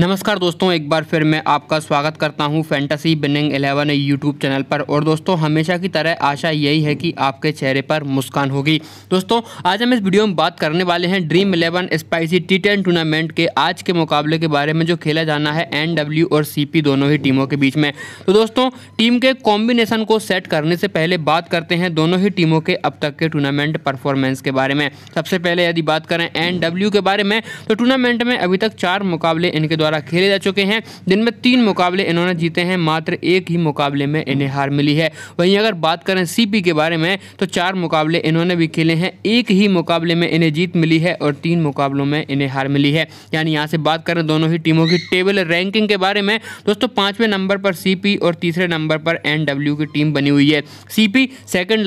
नमस्कार दोस्तों एक बार फिर मैं आपका स्वागत करता हूं fantasy winning eleven YouTube channel पर और दोस्तों हमेशा की तरह आशा यही है कि आपके चेहरे पर मुस्कान होगी दोस्तों आज हम इस वीडियो में बात करने वाले हैं Dream Eleven spicy T ten tournament के आज के मुकाबले के बारे में जो खेला जाना है एन और सी दोनों ही टीमों के बीच में तो दोस्तों टीम के कॉम्बिनेशन को सेट करने से पहले बात करते हैं दोनों ही टीमों के अब तक के टूर्नामेंट परफॉर्मेंस के बारे में सबसे पहले यदि बात करें एन के बारे में तो टूर्नामेंट में अभी तक चार मुकाबले इनके द्वारा द्वारा खेले जा चुके हैं जिनमें तीन मुकाबले इन्होंने जीते हैं मात्र एक ही मुकाबले में इन्हें हार मिली है वहीं अगर बात करें सी के बारे में तो चार मुकाबले इन्होंने भी खेले हैं एक ही मुकाबले में इन्हें जीत मिली है और तीन मुकाबलों में इन्हें हार मिली है यानी यहाँ से बात करें दोनों ही टीमों की टेबल रैंकिंग के बारे में दोस्तों पाँचवें नंबर पर सी और तीसरे नंबर पर एन की टीम बनी हुई है सी पी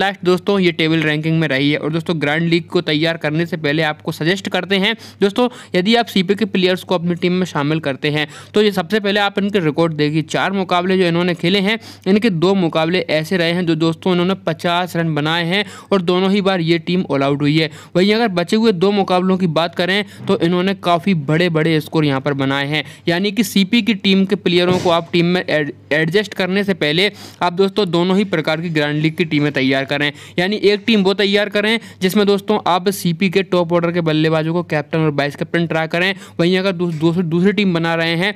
लास्ट दोस्तों ये टेबल रैंकिंग में रही है और दोस्तों ग्रैंड लीग को तैयार करने से पहले आपको सजेस्ट करते हैं दोस्तों यदि आप सीपी के प्लेयर्स को अपनी टीम में शामिल कर करते हैं तो ये सबसे पहले आप इनके रिकॉर्ड देखिए चार मुकाबले जो इन्होंने खेले हैं इनके दो मुकाबले ऐसे रहे हैं जो दोस्तों इन्होंने पचास रन बनाए हैं और दोनों ही बार ये टीम ऑल आउट हुई है वहीं अगर बचे हुए दो मुकाबलों की बात करें तो इन्होंने काफ़ी बड़े बड़े स्कोर यहाँ पर बनाए हैं यानी कि सी की टीम के प्लेयरों को आप टीम में एडजस्ट करने से पहले आप दोस्तों दोनों ही प्रकार की ग्रैंड लीग की टीमें तैयार करें यानी एक टीम वो तैयार करें जिसमें दोस्तों आप सीपी के टॉप ऑर्डर के बल्लेबाजों को कैप्टन और वाइस कैप्टन ट्राई करें वहीं अगर दूसरी टीम बना रहे हैं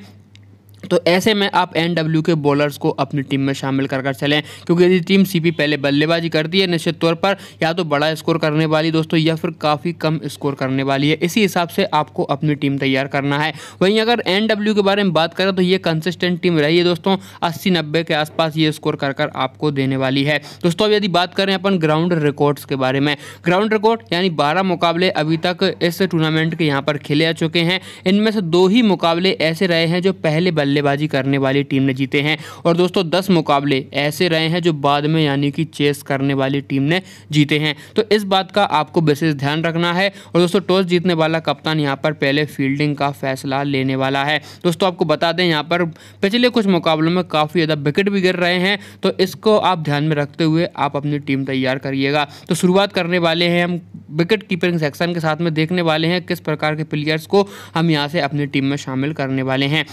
तो ऐसे में आप एन के बॉलर्स को अपनी टीम में शामिल कर कर चलें क्योंकि यदि टीम सीपी पहले बल्लेबाजी करती है निश्चित तौर पर या तो बड़ा स्कोर करने वाली दोस्तों या फिर काफ़ी कम स्कोर करने वाली है इसी हिसाब से आपको अपनी टीम तैयार करना है वहीं अगर एन के बारे में बात करें तो ये कंसिस्टेंट टीम रही है दोस्तों अस्सी नब्बे के आसपास ये स्कोर कर कर आपको देने वाली है दोस्तों अब यदि बात करें अपन ग्राउंड रिकॉर्ड्स के बारे में ग्राउंड रिकॉर्ड यानी बारह मुकाबले अभी तक इस टूर्नामेंट के यहाँ पर खेले जा चुके हैं इनमें से दो ही मुकाबले ऐसे रहे हैं जो पहले बल्ले बल्लेबाजी करने वाली टीम ने जीते हैं और दोस्तों दस मुकाबले ऐसे रहे हैं जो बाद में यानी कि चेस करने वाली टीम ने जीते हैं तो इस बात का आपको विशेष ध्यान रखना है और दोस्तों टॉस जीतने वाला कप्तान यहाँ पर पहले फील्डिंग का फैसला लेने वाला है दोस्तों आपको बता दें यहाँ पर पिछले कुछ मुकाबलों में काफ़ी ज़्यादा विकेट भी गिर रहे हैं तो इसको आप ध्यान में रखते हुए आप अपनी टीम तैयार करिएगा तो शुरुआत करने वाले हैं हम विकेट कीपरिंग सेक्शन के साथ में देखने वाले हैं किस प्रकार के प्लेयर्स को हम यहाँ से अपनी टीम में शामिल करने वाले हैं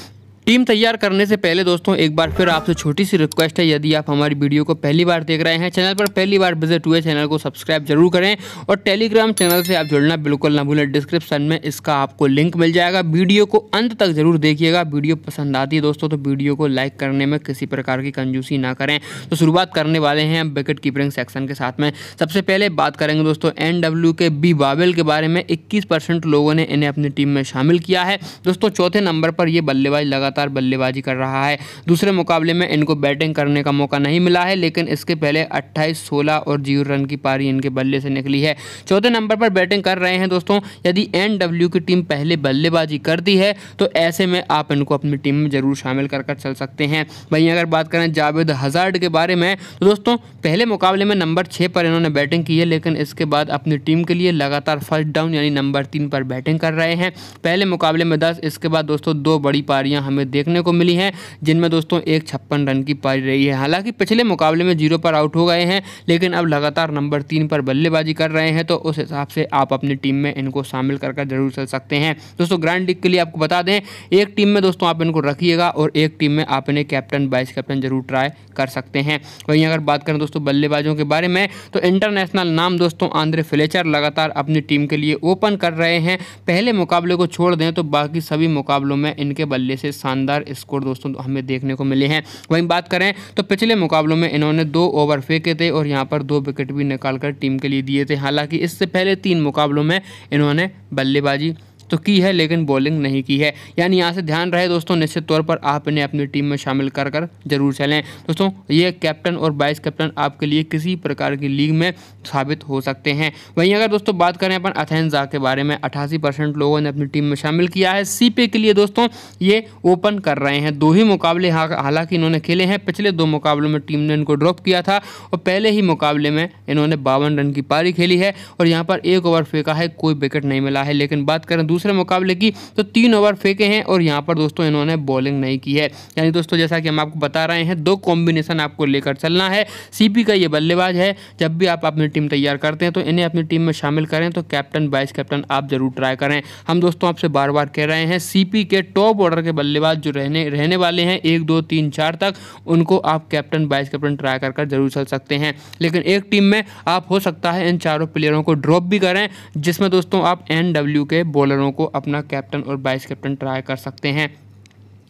टीम तैयार करने से पहले दोस्तों एक बार फिर आपसे छोटी सी रिक्वेस्ट है यदि आप हमारी वीडियो को पहली बार देख रहे हैं चैनल पर पहली बार विजिट हुए चैनल को सब्सक्राइब जरूर करें और टेलीग्राम चैनल से आप जुड़ना बिल्कुल ना भूलें डिस्क्रिप्शन में इसका आपको लिंक मिल जाएगा वीडियो को अंत तक जरूर देखिएगा वीडियो पसंद आती है दोस्तों तो वीडियो को लाइक करने में किसी प्रकार की कंजूसी ना करें तो शुरुआत करने वाले हैं हम विकेट कीपरिंग सेक्शन के साथ में सबसे पहले बात करेंगे दोस्तों एन के बी बावेल के बारे में इक्कीस लोगों ने इन्हें अपनी टीम में शामिल किया है दोस्तों चौथे नंबर पर यह बल्लेबाज लगातार लगातार बल्लेबाजी कर रहा है दूसरे मुकाबले में इनको बैटिंग करने का मौका नहीं मिला है लेकिन इसके पहले अट्ठाईस सोलह और जीरो रन की पारी इनके बल्ले से निकली है चौथे नंबर पर बैटिंग कर रहे हैं दोस्तों यदि एन की टीम पहले बल्लेबाजी करती है तो ऐसे में आप इनको अपनी टीम में जरूर शामिल कर कर चल सकते हैं वहीं अगर बात करें जावेद हजार्ड के बारे में तो दोस्तों पहले मुकाबले में नंबर छः पर इन्होंने बैटिंग की है लेकिन इसके बाद अपनी टीम के लिए लगातार फर्स्ट डाउन यानी नंबर तीन पर बैटिंग कर रहे हैं पहले मुकाबले में दस इसके बाद दोस्तों दो बड़ी पारियाँ हमें हमें देखने को मिली हैं जिनमें दोस्तों एक छप्पन रन की पारी रही है हालांकि पिछले मुकाबले में जीरो पर आउट हो गए हैं लेकिन अब लगातार नंबर तीन पर बल्लेबाजी कर रहे हैं तो उस हिसाब से आप अपनी टीम में इनको शामिल कर जरूर चल सकते हैं दोस्तों ग्रैंड लीग के लिए आपको बता दें एक टीम में दोस्तों आप इनको रखिएगा और एक टीम में आप इन्हें कैप्टन वाइस कैप्टन जरूर ट्राई कर सकते हैं वहीं अगर बात करें दोस्तों बल्लेबाजों के बारे में तो इंटरनेशनल नाम दोस्तों आंद्रे फ्लेचर लगातार अपनी टीम के लिए ओपन कर रहे हैं पहले मुकाबले को छोड़ दें तो बाकी सभी मुकाबलों में इनके बल्ले से शान शानदार स्कोर दोस्तों हमें देखने को मिले हैं वहीं बात करें तो पिछले मुकाबलों में इन्होंने दो ओवर फेंके थे और यहाँ पर दो विकेट भी निकालकर टीम के लिए दिए थे हालांकि इससे पहले तीन मुकाबलों में इन्होंने बल्लेबाजी तो की है लेकिन बॉलिंग नहीं की है यानी यहाँ से ध्यान रहे दोस्तों निश्चित तौर पर आप इन्हें अपनी टीम में शामिल कर कर जरूर चलें दोस्तों ये कैप्टन और वाइस कैप्टन आपके लिए किसी प्रकार की लीग में साबित हो सकते हैं वहीं अगर दोस्तों बात करें अपन अथेंजा के बारे में अठासी लोगों ने अपनी टीम में शामिल किया है पे के लिए दोस्तों ये ओपन कर रहे हैं दो ही मुकाबले हालांकि इन्होंने खेले हैं पिछले दो मुकाबलों में टीम ने इनको ड्रॉप किया था और पहले ही मुकाबले में इन्होंने बावन रन की पारी खेली है और यहाँ पर एक ओवर फेंका है कोई विकेट नहीं मिला है लेकिन बात करें दूसरे मुकाबले की तो तीन ओवर फेंके हैं और यहाँ पर दोस्तों इन्होंने बॉलिंग नहीं की है यानी दोस्तों जैसा कि हम आपको बता रहे हैं दो कॉम्बिनेशन आपको लेकर चलना है सीपी का ये बल्लेबाज है जब भी आप अपनी टीम तैयार करते हैं तो इन्हें अपनी टीम में शामिल करें तो कैप्टन वाइस कैप्टन आप जरूर ट्राई करें हम दोस्तों आपसे बार बार कह रहे हैं सीपी के टॉप ऑर्डर के बल्लेबाज जो रहने रहने वाले हैं एक दो तीन चार तक उनको आप कैप्टन वाइस कैप्टन ट्राई कर कर जरूर चल सकते हैं लेकिन एक टीम में आप हो सकता है इन चारों प्लेयरों को ड्रॉप भी करें जिसमें दोस्तों आप एन के बॉलरों प्लेयरों को अपना कैप्टन और वाइस कैप्टन ट्राई कर सकते हैं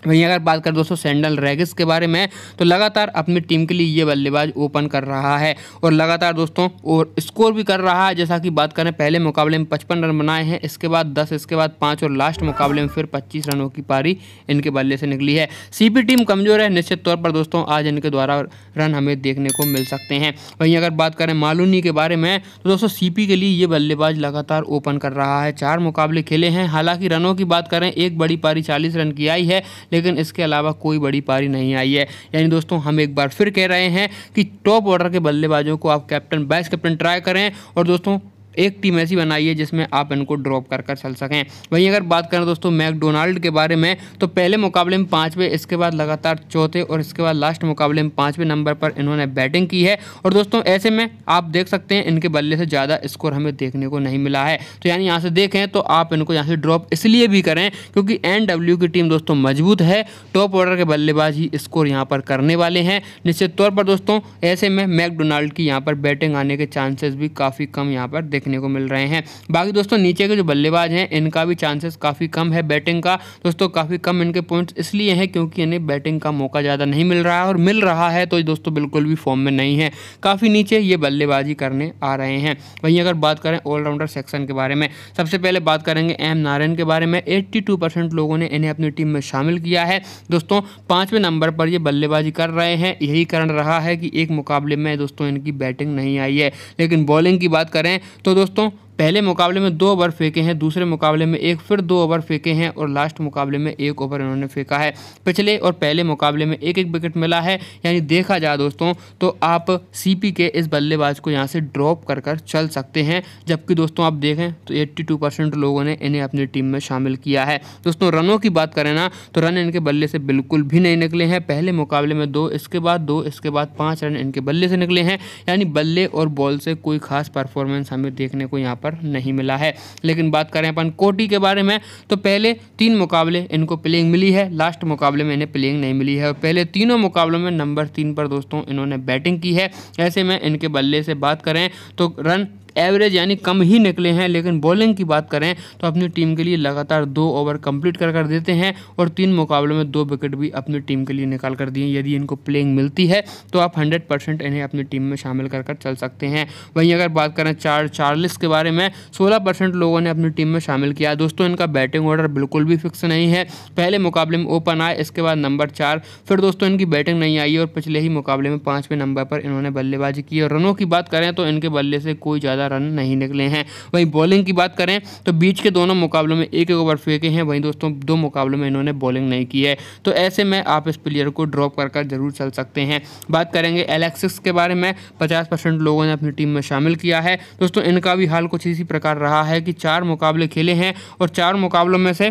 वहीं अगर बात करें दोस्तों सैंडल रेगिस के बारे में तो लगातार अपनी टीम के लिए ये बल्लेबाज ओपन कर रहा है और लगातार दोस्तों और स्कोर भी कर रहा है जैसा कि बात करें पहले मुकाबले में पचपन रन बनाए हैं इसके बाद दस इसके बाद पाँच और लास्ट मुकाबले में फिर पच्चीस रनों की पारी इनके बल्ले से निकली है सी टीम कमजोर है निश्चित तौर पर दोस्तों आज इनके द्वारा रन हमें देखने को मिल सकते हैं वहीं अगर बात करें मालूनी के बारे में तो दोस्तों सी के लिए ये बल्लेबाज लगातार ओपन कर रहा है चार मुकाबले खेले हैं हालांकि रनों की बात करें एक बड़ी पारी चालीस रन की आई है लेकिन इसके अलावा कोई बड़ी पारी नहीं आई है यानी दोस्तों हम एक बार फिर कह रहे हैं कि टॉप ऑर्डर के बल्लेबाजों को आप कैप्टन वाइस कैप्टन ट्राई करें और दोस्तों एक टीम ऐसी बनाई है जिसमें आप इनको ड्रॉप कर कर चल सकें वहीं अगर बात करें दोस्तों मैकडोनाल्ड के बारे में तो पहले मुकाबले में पाँचवें इसके बाद लगातार चौथे और इसके बाद लास्ट मुकाबले में पाँचवें नंबर पर इन्होंने बैटिंग की है और दोस्तों ऐसे में आप देख सकते हैं इनके बल्ले से ज़्यादा स्कोर हमें देखने को नहीं मिला है तो यानी यहाँ से देखें तो आप इनको यहाँ से ड्रॉप इसलिए भी करें क्योंकि एन की टीम दोस्तों मजबूत है टॉप ऑर्डर के बल्लेबाज ही स्कोर यहाँ पर करने वाले हैं निश्चित तौर पर दोस्तों ऐसे में मैकडोनाल्ड की यहाँ पर बैटिंग आने के चांसेस भी काफ़ी कम यहाँ पर देख देखने को मिल रहे हैं बाकी दोस्तों नीचे के जो बल्लेबाज हैं इनका भी चांसेस काफ़ी कम है बैटिंग का दोस्तों काफ़ी कम इनके पॉइंट्स इसलिए हैं क्योंकि इन्हें बैटिंग का मौका ज़्यादा नहीं मिल रहा है और मिल रहा है तो दोस्तों बिल्कुल भी फॉर्म में नहीं है काफ़ी नीचे ये बल्लेबाजी करने आ रहे हैं वहीं अगर बात करें ऑलराउंडर सेक्शन के बारे में सबसे पहले बात करेंगे एम नारायण के बारे में एट्टी परसेंट लोगों ने इन्हें अपनी टीम में शामिल किया है दोस्तों पाँचवें नंबर पर ये बल्लेबाजी कर रहे हैं यही कारण रहा है कि एक मुकाबले में दोस्तों इनकी बैटिंग नहीं आई है लेकिन बॉलिंग की बात करें तो दोस्तों पहले मुकाबले में दो ओवर फेंके हैं दूसरे मुकाबले में एक फिर दो ओवर फेंके हैं और लास्ट मुकाबले में एक ओवर इन्होंने फेंका है पिछले और पहले मुकाबले में एक एक विकेट मिला है यानी देखा जाए दोस्तों तो आप सीपी के इस बल्लेबाज को यहाँ से ड्रॉप कर कर चल सकते हैं जबकि दोस्तों आप देखें तो एट्टी परसेंट लोगों ने इन्हें अपनी टीम में शामिल किया है दोस्तों रनों की बात करें ना तो रन इनके बल्ले से बिल्कुल भी नहीं निकले हैं पहले मुकाबले में दो इसके बाद दो इसके बाद पाँच रन इनके बल्ले से निकले हैं यानी बल्ले और बॉल से कोई खास परफॉर्मेंस हमें देखने को यहाँ पर पर नहीं मिला है लेकिन बात करें अपन कोटी के बारे में तो पहले तीन मुकाबले इनको प्लेइंग मिली है लास्ट मुकाबले में इन्हें प्लेइंग नहीं मिली है और पहले तीनों मुकाबलों में नंबर तीन पर दोस्तों इन्होंने बैटिंग की है ऐसे में इनके बल्ले से बात करें तो रन एवरेज यानी कम ही निकले हैं लेकिन बॉलिंग की बात करें तो अपनी टीम के लिए लगातार दो ओवर कंप्लीट कर कर देते हैं और तीन मुकाबलों में दो विकेट भी अपनी टीम के लिए निकाल कर दिए यदि इनको प्लेइंग मिलती है तो आप हंड्रेड परसेंट इन्हें अपनी टीम में शामिल कर कर चल सकते हैं वहीं अगर बात करें चार चार्लिस के बारे में सोलह परसेंट लोगों ने अपनी टीम में शामिल किया दोस्तों इनका बैटिंग ऑर्डर बिल्कुल भी फिक्स नहीं है पहले मुकाबले में ओपन आए इसके बाद नंबर चार फिर दोस्तों इनकी बैटिंग नहीं आई और पिछले ही मुकाबले में पाँचवें नंबर पर इन्होंने बल्लेबाजी की और रनों की बात करें तो इनके बल्ले से कोई ज़्यादा ज़्यादा रन नहीं निकले हैं वहीं बॉलिंग की बात करें तो बीच के दोनों मुकाबलों में एक एक ओवर फेंके हैं वहीं दोस्तों दो मुकाबलों में इन्होंने बॉलिंग नहीं की है तो ऐसे में आप इस प्लेयर को ड्रॉप कर कर जरूर चल सकते हैं बात करेंगे एलेक्सिस के बारे में पचास परसेंट लोगों ने अपनी टीम में शामिल किया है दोस्तों इनका भी हाल कुछ इसी प्रकार रहा है कि चार मुकाबले खेले हैं और चार मुकाबलों में से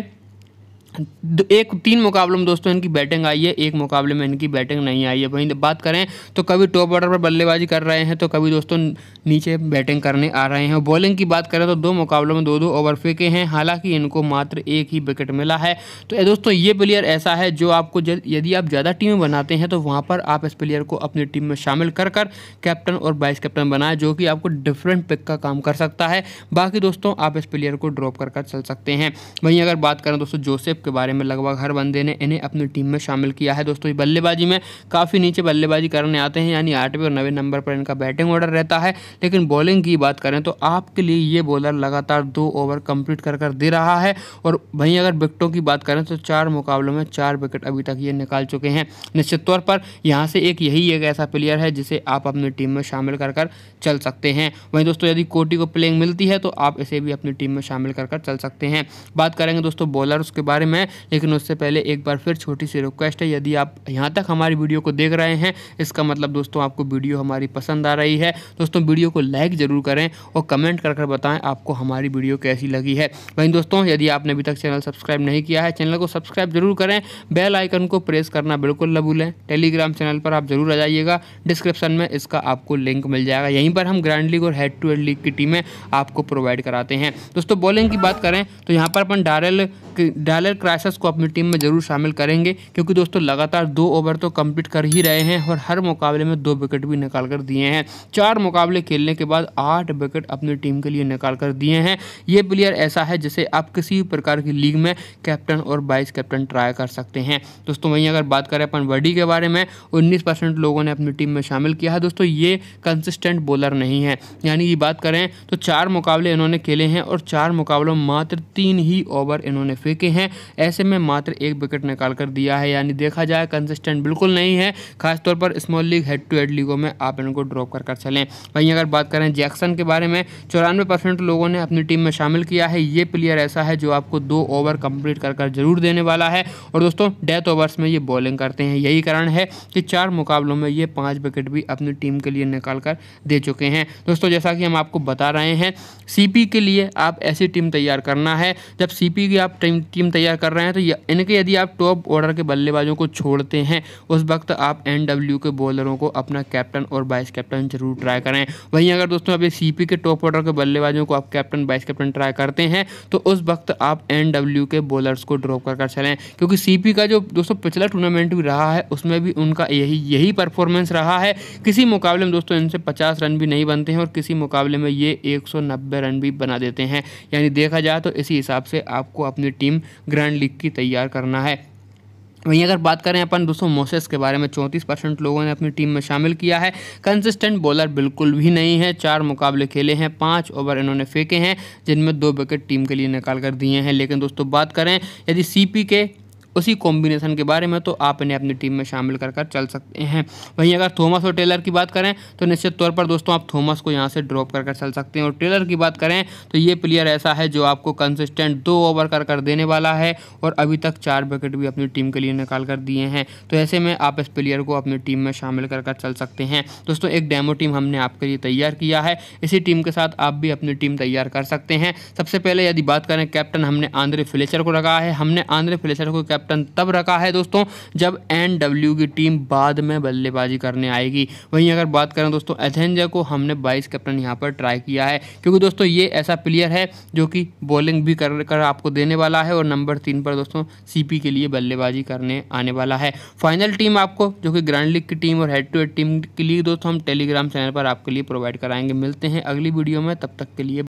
एक तीन मुकाबलों में दोस्तों इनकी बैटिंग आई है एक मुकाबले में इनकी बैटिंग नहीं आई है वहीं बात करें तो कभी टॉप ऑर्डर पर बल्लेबाजी कर रहे हैं तो कभी दोस्तों नीचे बैटिंग करने आ रहे हैं बॉलिंग की बात करें तो दो मुकाबलों में दो दो ओवर फेंके हैं हालांकि इनको मात्र एक ही विकेट मिला है तो दोस्तों ये प्लेयर ऐसा है जो आपको यदि आप ज़्यादा टीमें बनाते हैं तो वहाँ पर आप इस प्लेयर को अपनी टीम में शामिल कर कर कैप्टन और वाइस कैप्टन बनाए जो कि आपको डिफरेंट पिक का काम कर सकता है बाकी दोस्तों आप इस प्लेयर को ड्रॉप कर कर चल सकते हैं वहीं अगर बात करें दोस्तों जोसेफ के बारे में लगभग हर बंदे ने इन्हें अपनी टीम में शामिल किया है दोस्तों बल्लेबाजी में काफ़ी नीचे बल्लेबाजी करने आते हैं यानी आठवें और नवे नंबर पर इनका बैटिंग ऑर्डर रहता है लेकिन बॉलिंग की बात करें तो आपके लिए ये बॉलर लगातार दो ओवर कंप्लीट कर कर दे रहा है और वहीं अगर विकटों की बात करें तो चार मुकाबलों में चार विकेट अभी तक ये निकाल चुके हैं निश्चित तौर पर यहाँ से एक यही एक ऐसा प्लेयर है जिसे आप अपनी टीम में शामिल कर कर चल सकते हैं वहीं दोस्तों यदि कोटी को प्लेइंग मिलती है तो आप इसे भी अपनी टीम में शामिल कर कर चल सकते हैं बात करेंगे दोस्तों बॉलर उसके बारे में है लेकिन उससे पहले एक बार फिर छोटी सी रिक्वेस्ट है यदि आप यहाँ तक हमारी वीडियो को देख रहे हैं इसका मतलब दोस्तों आपको वीडियो हमारी पसंद आ रही है दोस्तों वीडियो को लाइक ज़रूर करें और कमेंट कर कर बताएं आपको हमारी वीडियो कैसी लगी है वहीं दोस्तों यदि आपने अभी तक चैनल सब्सक्राइब नहीं किया है चैनल को सब्सक्राइब जरूर करें बेल आइकन को प्रेस करना बिल्कुल न भूलें टेलीग्राम चैनल पर आप जरूर आ जाइएगा डिस्क्रिप्शन में इसका आपको लिंक मिल जाएगा यहीं पर हम ग्रैंड लीग और हेड टू हेड लीग की टीमें आपको प्रोवाइड कराते हैं दोस्तों बॉलिंग की बात करें तो यहाँ पर अपन डारेल डारेल क्राइसिस को अपनी टीम में जरूर शामिल करेंगे क्योंकि दोस्तों लगातार दो ओवर तो कंप्लीट कर ही रहे हैं और हर मुकाबले में दो विकेट भी निकाल कर दिए हैं चार मुकाबले खेलने के बाद आठ विकेट अपनी टीम के लिए निकाल कर दिए हैं ये प्लेयर ऐसा है जिसे आप किसी भी प्रकार की लीग में कैप्टन और वाइस कैप्टन ट्राई कर सकते हैं दोस्तों वहीं अगर बात करें अपन वर्डी के बारे में उन्नीस परसेंट लोगों ने अपनी टीम में शामिल किया है दोस्तों ये कंसिस्टेंट बॉलर नहीं है यानी ये बात करें तो चार मुकाबले इन्होंने खेले हैं और चार मुकाबलों मात्र तीन ही ओवर इन्होंने फेंके हैं ऐसे में मात्र एक विकेट निकाल कर दिया है यानी देखा जाए कंसिस्टेंट बिल्कुल नहीं है खासतौर पर small league head to head लीगों में आप इनको ड्रॉप कर कर चलें वहीं अगर बात करें जैक्सन के बारे में चौरानवे परसेंट लोगों ने अपनी टीम में शामिल किया है ये प्लेयर ऐसा है जो आपको दो ओवर कंप्लीट कर कर जरूर देने वाला है और दोस्तों डेथ ओवर्स में ये बॉलिंग करते हैं यही कारण है कि चार मुकाबलों में ये पाँच विकेट भी अपनी टीम के लिए निकाल कर दे चुके हैं दोस्तों जैसा कि हम आपको बता रहे हैं सीपी के लिए आप ऐसी टीम तैयार करना है जब सीपी की आप टीम तैयार कर रहे हैं तो इनके यदि आप टॉप ऑर्डर के बल्लेबाजों को छोड़ते हैं उस वक्त आप एन के बॉलरों को अपना कैप्टन और वाइस कैप्टन जरूर ट्राई करें वहीं अगर दोस्तों अभी ये सी के टॉप ऑर्डर के बल्लेबाजों को आप कैप्टन वाइस कैप्टन ट्राई करते हैं तो उस वक्त आप एन के बॉलर्स को ड्रॉप कर कर चलें क्योंकि सी का जो दोस्तों पिछला टूर्नामेंट भी रहा है उसमें भी उनका यही यही परफॉर्मेंस रहा है किसी मुकाबले में दोस्तों इनसे पचास रन भी नहीं बनते हैं और किसी मुकाबले में ये एक रन भी बना देते हैं यानी देखा जाए तो इसी हिसाब से आपको अपनी टीम ग्रैंड लीग की तैयार करना है वहीं अगर बात करें अपन दोस्तों मोसेस के बारे में चौंतीस परसेंट लोगों ने अपनी टीम में शामिल किया है कंसिस्टेंट बॉलर बिल्कुल भी नहीं है चार मुकाबले खेले हैं पांच ओवर इन्होंने फेंके हैं जिनमें दो विकेट टीम के लिए निकाल कर दिए हैं लेकिन दोस्तों बात करें यदि सीपी के उसी कॉम्बिनेशन के बारे में तो आप इन्हें अपनी टीम में शामिल कर कर चल सकते हैं वहीं अगर थॉमस और टेलर की बात करें तो निश्चित तौर पर दोस्तों आप थॉमस को यहाँ से ड्रॉप कर कर चल सकते हैं और टेलर की बात करें तो ये प्लेयर ऐसा है जो आपको कंसिस्टेंट दो ओवर कर कर देने वाला है और अभी तक चार विकेट भी अपनी टीम के लिए निकाल कर दिए हैं तो ऐसे में आप इस प्लेयर को अपनी टीम में शामिल कर कर चल सकते हैं दोस्तों एक डेमो टीम हमने आपके लिए तैयार किया है इसी टीम के साथ आप भी अपनी टीम तैयार कर सकते हैं सबसे पहले यदि बात करें कैप्टन हमने आंध्रे फ्लेचर को रखा है हमने आंध्रे फ्लेचर को कैप्टन कैप्टन तब रखा है दोस्तों जब एन डब्ल्यू की टीम बाद में बल्लेबाजी करने आएगी वहीं अगर बात करें दोस्तों एथेंजा को हमने बाइस कैप्टन यहाँ पर ट्राई किया है क्योंकि दोस्तों ये ऐसा प्लेयर है जो कि बॉलिंग भी कर कर आपको देने वाला है और नंबर तीन पर दोस्तों सीपी के लिए बल्लेबाजी करने आने वाला है फाइनल टीम आपको जो कि ग्रैंड लीग की टीम और हेड टू हेड टीम के लिए दोस्तों हम टेलीग्राम चैनल पर आपके लिए प्रोवाइड कराएंगे मिलते हैं अगली वीडियो में तब तक के लिए